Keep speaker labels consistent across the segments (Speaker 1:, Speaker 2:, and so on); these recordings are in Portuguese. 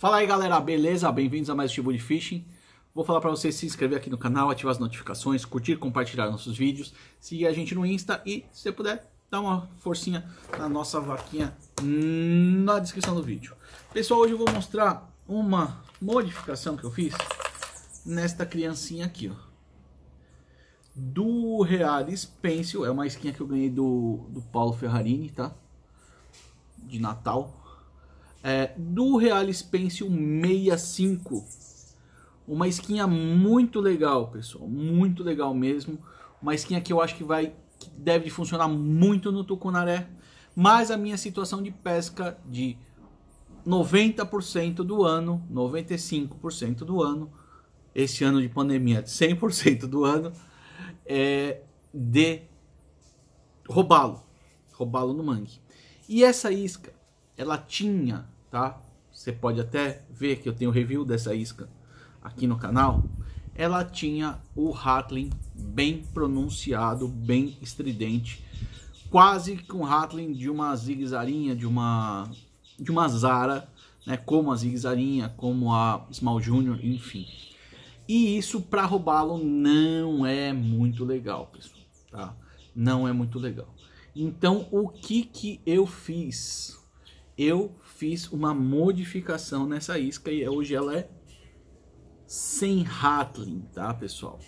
Speaker 1: Fala aí galera, beleza? Bem-vindos a mais um Tibo de Fishing. Vou falar para você se inscrever aqui no canal, ativar as notificações, curtir, compartilhar nossos vídeos, seguir a gente no Insta e, se você puder, dar uma forcinha na nossa vaquinha na descrição do vídeo. Pessoal, hoje eu vou mostrar uma modificação que eu fiz nesta criancinha aqui, ó. Do Real Pencil, é uma skin que eu ganhei do, do Paulo Ferrarini, tá? De Natal, é, do Real Spencer 65. Uma skin muito legal, pessoal. Muito legal mesmo. Uma skin que eu acho que vai que deve funcionar muito no Tucunaré. Mas a minha situação de pesca de 90% do ano, 95% do ano, esse ano de pandemia, 100% do ano, é de roubá-lo, roubá-lo no mangue. E essa isca, ela tinha tá? Você pode até ver que eu tenho review dessa isca aqui no canal. Ela tinha o rattling bem pronunciado, bem estridente, quase com rattling de uma zigzarinha, de uma de uma Zara, né, como a Zigzarinha, como a Small Junior, enfim. E isso para roubá-lo não é muito legal, pessoal, tá? Não é muito legal. Então, o que que eu fiz? eu fiz uma modificação nessa isca e hoje ela é sem rattling, tá pessoal?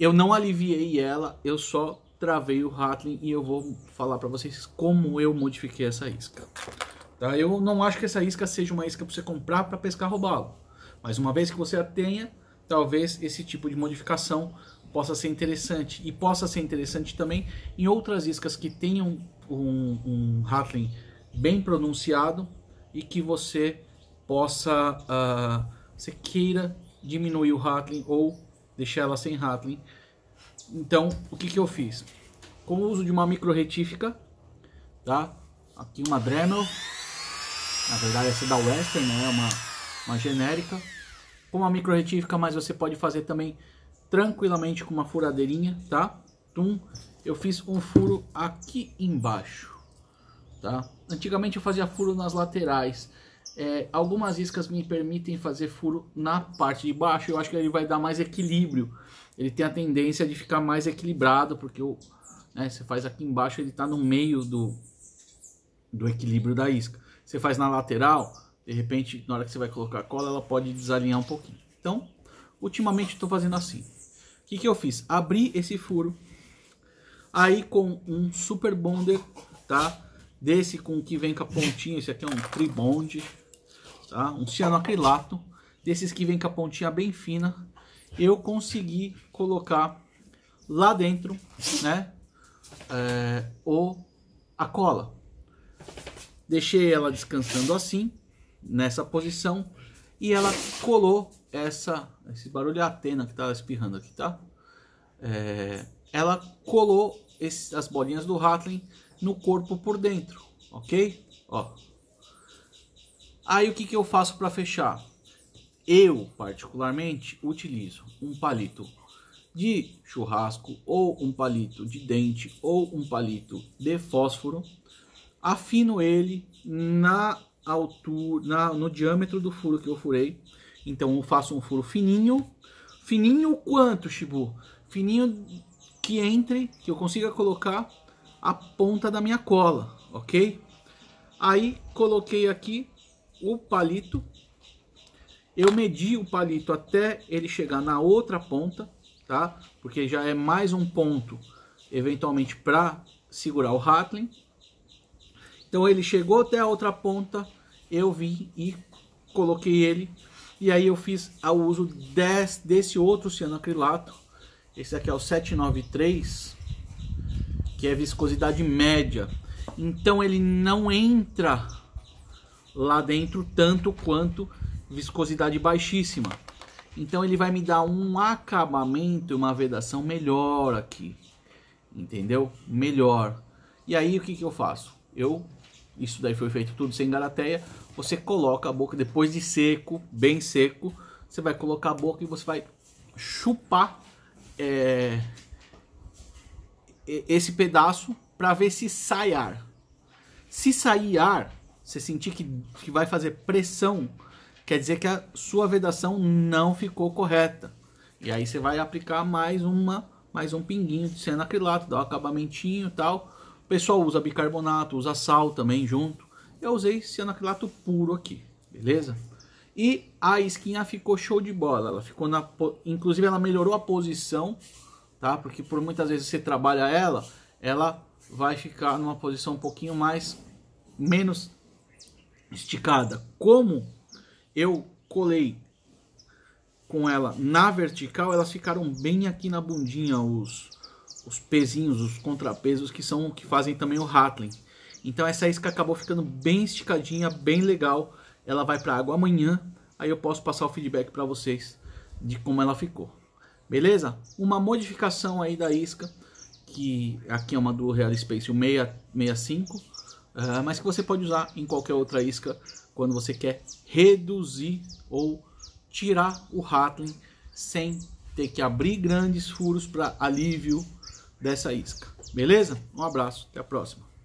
Speaker 1: Eu não aliviei ela, eu só travei o rattling e eu vou falar para vocês como eu modifiquei essa isca. Tá? Eu não acho que essa isca seja uma isca para você comprar para pescar roubado, mas uma vez que você a tenha, talvez esse tipo de modificação possa ser interessante e possa ser interessante também em outras iscas que tenham um, um rattling bem pronunciado e que você possa, uh, você queira diminuir o rattling ou deixar ela sem rattling. Então, o que, que eu fiz? Com o uso de uma micro retífica, tá? Aqui uma Dremel, na verdade essa é da Western, né? É uma, uma genérica. Com uma micro retífica, mas você pode fazer também tranquilamente com uma furadeirinha, tá? Tum, eu fiz um furo aqui embaixo. Tá? Antigamente eu fazia furo nas laterais. É, algumas iscas me permitem fazer furo na parte de baixo. Eu acho que ele vai dar mais equilíbrio. Ele tem a tendência de ficar mais equilibrado, porque o, né, você faz aqui embaixo, ele está no meio do, do equilíbrio da isca. Você faz na lateral, de repente, na hora que você vai colocar a cola, ela pode desalinhar um pouquinho. Então, ultimamente estou fazendo assim. O que, que eu fiz? Abri esse furo. Aí com um super bonder, tá? Desse com que vem com a pontinha, esse aqui é um tribonde, tá? Um cianoacrilato. Desses que vem com a pontinha bem fina, eu consegui colocar lá dentro, né? É, o, a cola. Deixei ela descansando assim, nessa posição, e ela colou essa, esse barulho é a Atena que tá espirrando aqui, tá? É, ela colou esse, as bolinhas do Ratlin no corpo por dentro, ok? Ó. Aí o que, que eu faço para fechar? Eu, particularmente, utilizo um palito de churrasco ou um palito de dente ou um palito de fósforo, afino ele na altura, na, no diâmetro do furo que eu furei. Então eu faço um furo fininho, fininho quanto, Shibu? Fininho que entre, que eu consiga colocar a ponta da minha cola, ok? Aí coloquei aqui o palito, eu medi o palito até ele chegar na outra ponta, tá? Porque já é mais um ponto, eventualmente, para segurar o Rattling. Então ele chegou até a outra ponta, eu vim e coloquei ele. E aí eu fiz o uso desse, desse outro cianoacrilato. Esse aqui é o 793 que é viscosidade média. Então ele não entra lá dentro tanto quanto viscosidade baixíssima. Então ele vai me dar um acabamento, uma vedação melhor aqui. Entendeu? Melhor. E aí o que, que eu faço? Eu, isso daí foi feito tudo sem garateia. Você coloca a boca, depois de seco, bem seco, você vai colocar a boca e você vai chupar é, esse pedaço para ver se sai ar. Se sair ar, você sentir que, que vai fazer pressão, quer dizer que a sua vedação não ficou correta. E aí você vai aplicar mais uma mais um pinguinho de cenacrilato, dá um acabamentinho e tal. O pessoal usa bicarbonato, usa sal também junto. Eu usei cianacrilato puro aqui, beleza? E a esquinha ficou show de bola. Ela ficou na, inclusive ela melhorou a posição tá? Porque por muitas vezes você trabalha ela, ela vai ficar numa posição um pouquinho mais menos esticada. Como eu colei com ela na vertical, elas ficaram bem aqui na bundinha os os pezinhos, os contrapesos que são que fazem também o rattling. Então essa isca acabou ficando bem esticadinha, bem legal. Ela vai para água amanhã, aí eu posso passar o feedback para vocês de como ela ficou. Beleza? Uma modificação aí da isca, que aqui é uma do Real Space 665, uh, eh, mas que você pode usar em qualquer outra isca quando você quer reduzir ou tirar o rattling sem ter que abrir grandes furos para alívio dessa isca. Beleza? Um abraço, até a próxima.